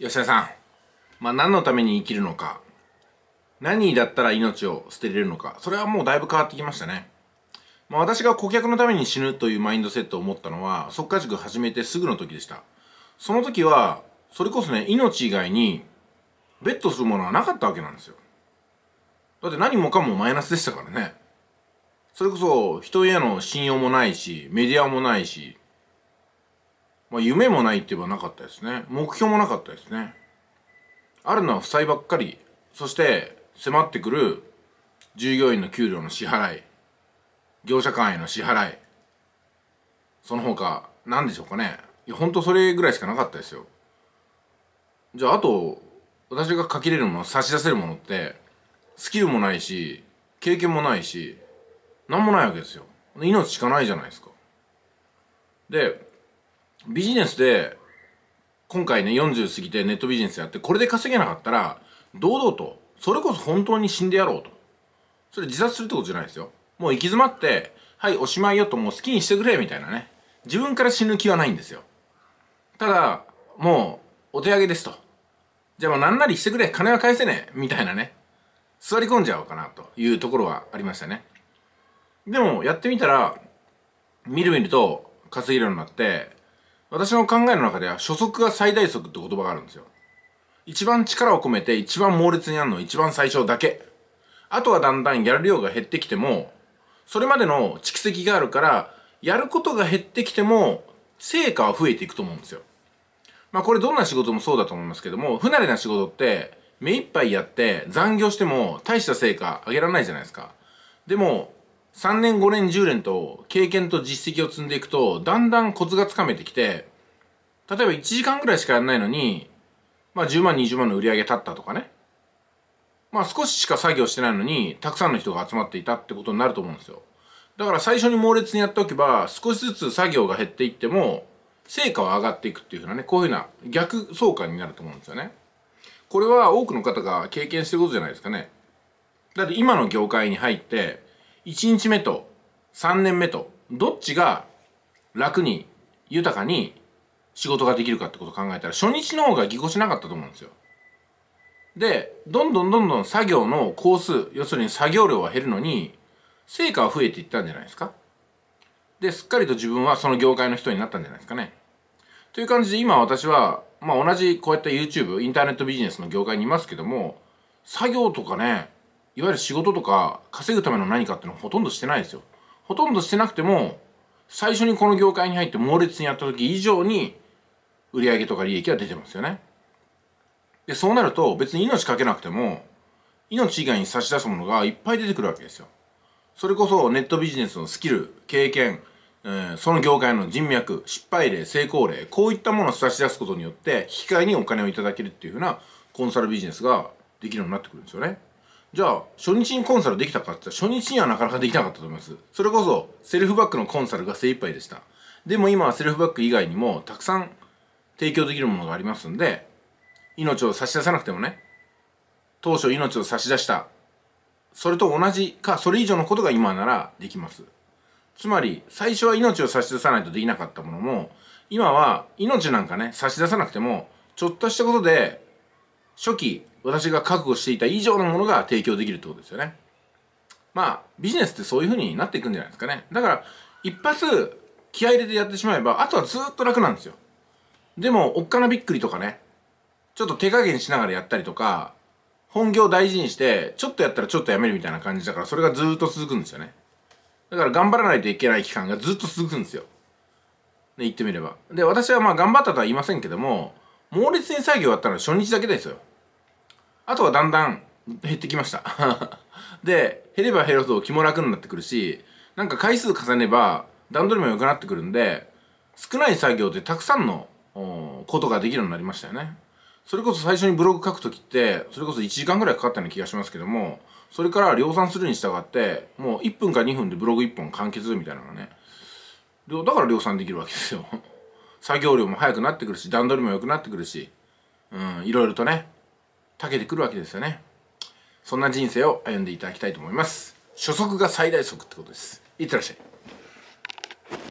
吉田さん、まあ、何のために生きるのか、何だったら命を捨てれるのか、それはもうだいぶ変わってきましたね。まあ、私が顧客のために死ぬというマインドセットを持ったのは、即価塾始めてすぐの時でした。その時は、それこそね、命以外に、ベットするものはなかったわけなんですよ。だって何もかもマイナスでしたからね。それこそ、人への信用もないし、メディアもないし、まあ、夢もないって言えばなかったですね。目標もなかったですね。あるのは負債ばっかり。そして、迫ってくる従業員の給料の支払い、業者間への支払い、その他、何でしょうかね。いや、ほんとそれぐらいしかなかったですよ。じゃあ、あと、私が書きれるもの、差し出せるものって、スキルもないし、経験もないし、何もないわけですよ。命しかないじゃないですか。で、ビジネスで今回ね40過ぎてネットビジネスやってこれで稼げなかったら堂々とそれこそ本当に死んでやろうとそれ自殺するってことじゃないですよもう行き詰まってはいおしまいよともう好きにしてくれみたいなね自分から死ぬ気はないんですよただもうお手上げですとじゃあもう何なりしてくれ金は返せねえみたいなね座り込んじゃおうかなというところはありましたねでもやってみたらみるみると稼げるようになって私の考えの中では初速が最大速って言葉があるんですよ一番力を込めて一番猛烈にやるのは一番最初だけあとはだんだんやる量が減ってきてもそれまでの蓄積があるからやることが減ってきても成果は増えていくと思うんですよまあこれどんな仕事もそうだと思いますけども不慣れな仕事って目いっぱいやって残業しても大した成果上げられないじゃないですかでも3年5年10年と経験と実績を積んでいくとだんだんコツがつかめてきて例えば1時間ぐらいしかやんないのにまあ10万20万の売り上げ立ったとかねまあ少ししか作業してないのにたくさんの人が集まっていたってことになると思うんですよだから最初に猛烈にやっておけば少しずつ作業が減っていっても成果は上がっていくっていうふうなねこういうふうな逆相関になると思うんですよねこれは多くの方が経験してることじゃないですかねだって今の業界に入って1日目と3年目とどっちが楽に豊かに仕事ができるかってことを考えたら初日の方がぎこちなかったと思うんですよ。でどんどんどんどん作業の工数要するに作業量は減るのに成果は増えていったんじゃないですか。ですっかりと自分はその業界の人になったんじゃないですかね。という感じで今私は、まあ、同じこうやって YouTube インターネットビジネスの業界にいますけども作業とかねいわゆる仕事とか稼ぐための何かっていうのはほとんどしてないですよ。ほとんどしてなくても、最初にこの業界に入って猛烈にやった時以上に、売上とか利益は出てますよね。で、そうなると別に命かけなくても、命以外に差し出すものがいっぱい出てくるわけですよ。それこそネットビジネスのスキル、経験、えー、その業界の人脈、失敗例、成功例、こういったものを差し出すことによって、引き換えにお金をいただけるっていうふうなコンサルビジネスができるようになってくるんですよね。じゃあ初日にコンサルできたかって言ったら初日にはなかなかできなかったと思いますそれこそセルフバックのコンサルが精一杯でしたでも今はセルフバック以外にもたくさん提供できるものがありますんで命を差し出さなくてもね当初命を差し出したそれと同じかそれ以上のことが今ならできますつまり最初は命を差し出さないとできなかったものも今は命なんかね差し出さなくてもちょっとしたことで初期私が覚悟していた以上のものが提供できるってことですよねまあビジネスってそういうふうになっていくんじゃないですかねだから一発気合入れてやってしまえばあとはずっと楽なんですよでもおっかなびっくりとかねちょっと手加減しながらやったりとか本業大事にしてちょっとやったらちょっとやめるみたいな感じだからそれがずっと続くんですよねだから頑張らないといけない期間がずっと続くんですよで言ってみればで私はまあ頑張ったとは言いませんけども猛烈に作業わったのは初日だけですよあとはだんだん減ってきました で、減れば減るほど気も楽になってくるし、なんか回数重ねば段取りも良くなってくるんで、少ない作業でたくさんのことができるようになりましたよね。それこそ最初にブログ書くときって、それこそ1時間ぐらいかかったような気がしますけども、それから量産するに従って、もう1分か2分でブログ1本完結みたいなのがね、だから量産できるわけですよ。作業量も早くなってくるし、段取りも良くなってくるし、うん、いろいろとね、たけてくるわけですよねそんな人生を歩んでいただきたいと思います初速が最大速ってことですいってらっしゃい